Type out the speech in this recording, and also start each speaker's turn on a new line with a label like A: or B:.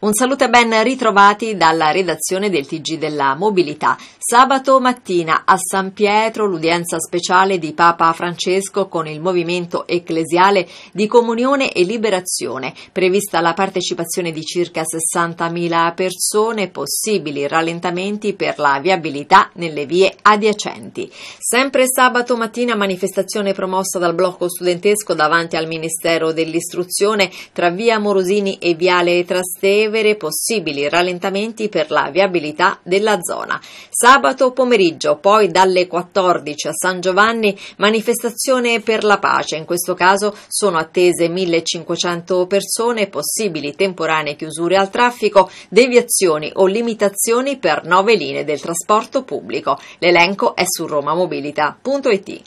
A: Un saluto e ben ritrovati dalla redazione del Tg della Mobilità. Sabato mattina a San Pietro l'udienza speciale di Papa Francesco con il movimento ecclesiale di comunione e liberazione, prevista la partecipazione di circa 60.000 persone, possibili rallentamenti per la viabilità nelle vie adiacenti. Sempre sabato mattina manifestazione promossa dal blocco studentesco davanti al Ministero dell'Istruzione tra via Morosini e viale Trastevere prevere possibili rallentamenti per la viabilità della zona. Sabato pomeriggio, poi dalle 14 a San Giovanni, manifestazione per la pace. In questo caso sono attese 1500 persone, possibili temporanee chiusure al traffico, deviazioni o limitazioni per nove linee del trasporto pubblico. L'elenco è su romamobilita.it.